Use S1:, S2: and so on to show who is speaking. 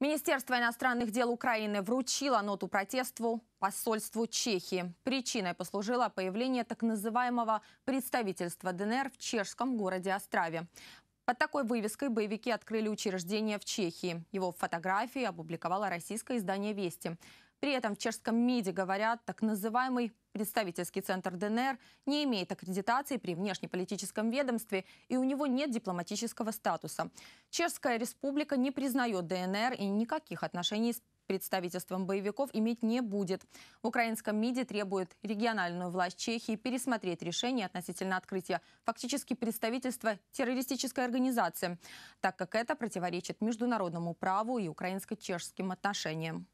S1: Министерство иностранных дел Украины вручило ноту протесту посольству Чехии. Причиной послужило появление так называемого представительства ДНР в чешском городе Острове. Под такой вывеской боевики открыли учреждение в Чехии. Его фотографии опубликовало российское издание «Вести». При этом в чешском МИДе говорят, так называемый представительский центр ДНР не имеет аккредитации при внешнеполитическом ведомстве и у него нет дипломатического статуса. Чешская республика не признает ДНР и никаких отношений с представительством боевиков иметь не будет. В украинском МИДе требует региональную власть Чехии пересмотреть решение относительно открытия фактически представительства террористической организации, так как это противоречит международному праву и украинско-чешским отношениям.